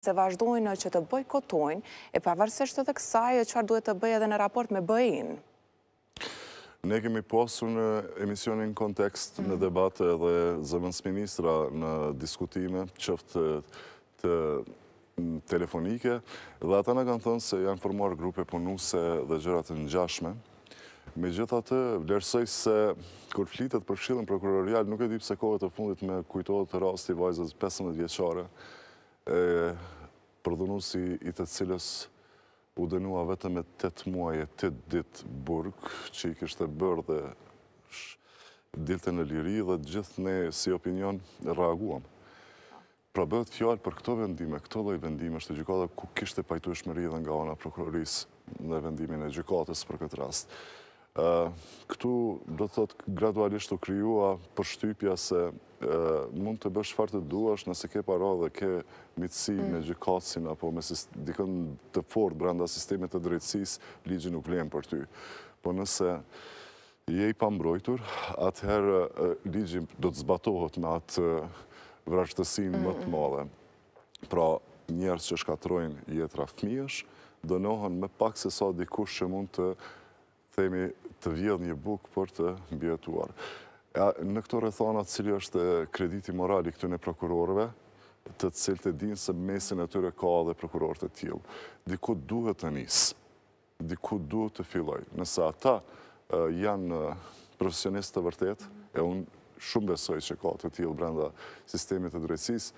se vazhdojnë që të bojkotojnë, e pavarësisht edhe kësaj e qëfar duhet të bëjë edhe në raport me bëjin? Ne kemi posu në emisionin kontekst në mhm. debate dhe zëvëns ministra në diskutime qëftë të telefonike dhe ata në kanë thënë se janë formuar grupe punuse dhe gjërat në gjashme. Me gjitha të vlerësoj se kur flitet për shqillën prokurorial nuk e dipë se kohët të fundit me kujtohet të rasti vajzës 15 vjeqare e përdhunusi i të cilës u dënua vetëm e 8 muaj e 8 ditë burg, që i kështë e bërë dhe ditën e liri dhe gjithë ne si opinion reaguam. Pra bëhet fjallë për këto vendime, këto dhe i vendime, është e gjykatë ku kishte e pajtu e shmëri dhe nga ona prokurorisë në vendimin e gjykatës për këtë rastë. Këtu do të thotë gradualisht të kryua për shtypja se mund të bësh farë të duash nëse ke para dhe ke mitësi mm. me gjykatsin apo me dikën të fort branda sistemet të drejtsis, ligji nuk vlem për ty. Po nëse je i pambrojtur, atëherë ligji do të zbatohet me atë vrashtësin më të madhe. Pra njerës që shkatrojnë jetra fmiësh, dënohën me pak se sa dikush që mund të themi të vjedh një buk për të mbjetuar. Në këto rëthanat, cili është krediti morali këtune prokurorve, të cilë të dinë se mesin e tyre ka dhe prokurorë të tjilë. Diku duhet të njësë, diku duhet të filloj. Nëse ata janë profesionistë të vërtet, e unë shumë besoj që ka të tjilë brenda sistemit të drejtsisë,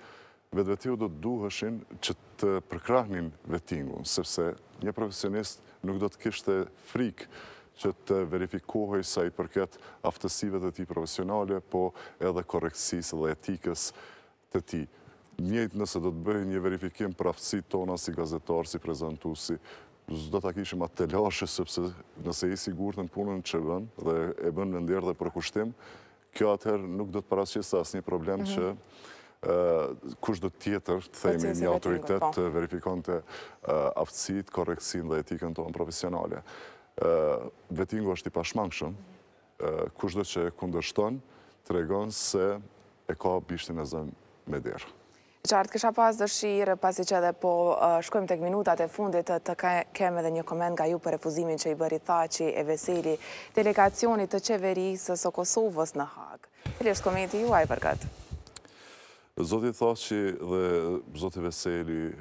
vetë vetiu do të duheshin që të përkrahnin vetingun, sepse një profesionist nuk do të kishte frikë që të verifikohi sa i përket aftësive të ti profesionale, po edhe koreksis dhe etikës të ti. Njëjtë nëse do të bëjë një verifikim për aftësi tona si gazetarë, si prezentusi, do të kishim atë të lashe, sëpse nëse i sigur të në punën që bënë dhe e bënë në ndjerë dhe përkushtim, kjo atëherë nuk do të parasqes të asë një problem mhm. që kush do tjetër, të themi një autoritet, po. të verifikon të aftësit, koreksin dhe etikën tonë profesionale vetingu është i pashmangëshëm, kushtë dhe që e kundërshton, të regon se e ka bishtin e zënë me derë. Qartë kësha pas dëshirë, pasi që edhe po shkojmë të këminutat e fundit, të keme dhe një komend nga ju për refuzimin që i bëri thaci e veseli delegacionit të qeverisë së Kosovës në hagë. Këllë është komendit ju, ajë i përgatë? Zotit Thaci dhe Zotit Veseli,